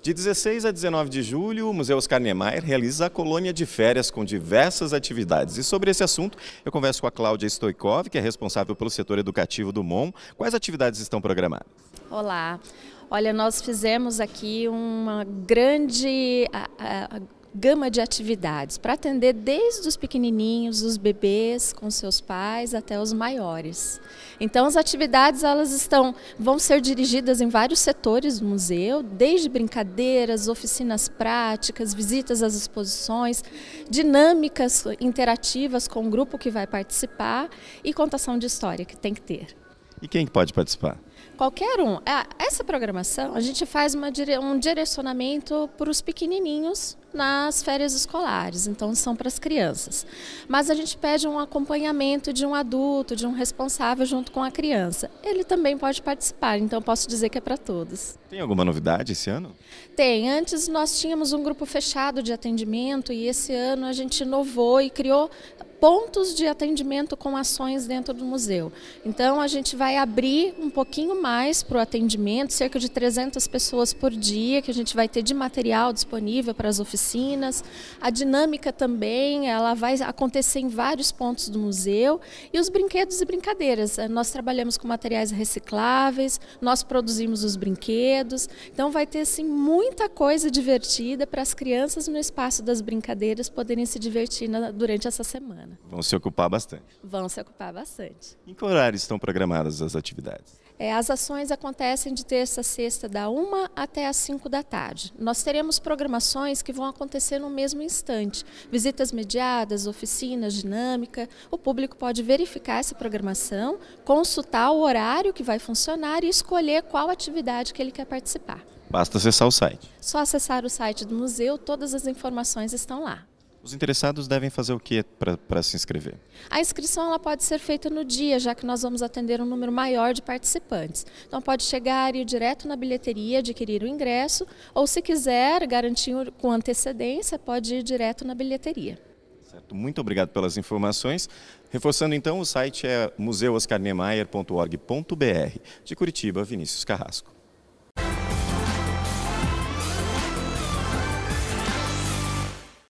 De 16 a 19 de julho, o Museu Oscar Niemeyer realiza a colônia de férias com diversas atividades. E sobre esse assunto, eu converso com a Cláudia Stoikov, que é responsável pelo setor educativo do MOM. Quais atividades estão programadas? Olá. Olha, nós fizemos aqui uma grande gama de atividades para atender desde os pequenininhos, os bebês com seus pais até os maiores. Então as atividades elas estão vão ser dirigidas em vários setores do museu, desde brincadeiras, oficinas práticas, visitas às exposições, dinâmicas interativas com o grupo que vai participar e contação de história que tem que ter. E quem pode participar? Qualquer um. É, essa programação a gente faz um direcionamento para os pequenininhos nas férias escolares, então são para as crianças. Mas a gente pede um acompanhamento de um adulto, de um responsável junto com a criança. Ele também pode participar, então posso dizer que é para todos. Tem alguma novidade esse ano? Tem. Antes nós tínhamos um grupo fechado de atendimento e esse ano a gente inovou e criou pontos de atendimento com ações dentro do museu. Então, a gente vai abrir um pouquinho mais para o atendimento, cerca de 300 pessoas por dia, que a gente vai ter de material disponível para as oficinas. A dinâmica também, ela vai acontecer em vários pontos do museu. E os brinquedos e brincadeiras. Eh, nós trabalhamos com materiais recicláveis, nós produzimos os brinquedos. Então, vai ter, assim, muita coisa divertida para as crianças no espaço das brincadeiras poderem se divertir na, durante essa semana semana. Vão se ocupar bastante. Vão se ocupar bastante. Em que horário estão programadas as atividades? É, as ações acontecem de terça a sexta, da 1 até às 5 da tarde. Nós teremos programações que vão acontecer no mesmo instante. Visitas mediadas, oficinas, dinâmica. O público pode verificar essa programação, consultar o horário que vai funcionar e escolher qual atividade que ele quer participar. Basta acessar o site. Só acessar o site do museu, todas as informações estão lá. Os interessados devem fazer o que para se inscrever? A inscrição ela pode ser feita no dia, já que nós vamos atender um número maior de participantes. Então pode chegar e ir direto na bilheteria, adquirir o ingresso, ou se quiser garantir com antecedência, pode ir direto na bilheteria. Certo. Muito obrigado pelas informações. Reforçando então, o site é museuoscarnemeyer.org.br. De Curitiba, Vinícius Carrasco.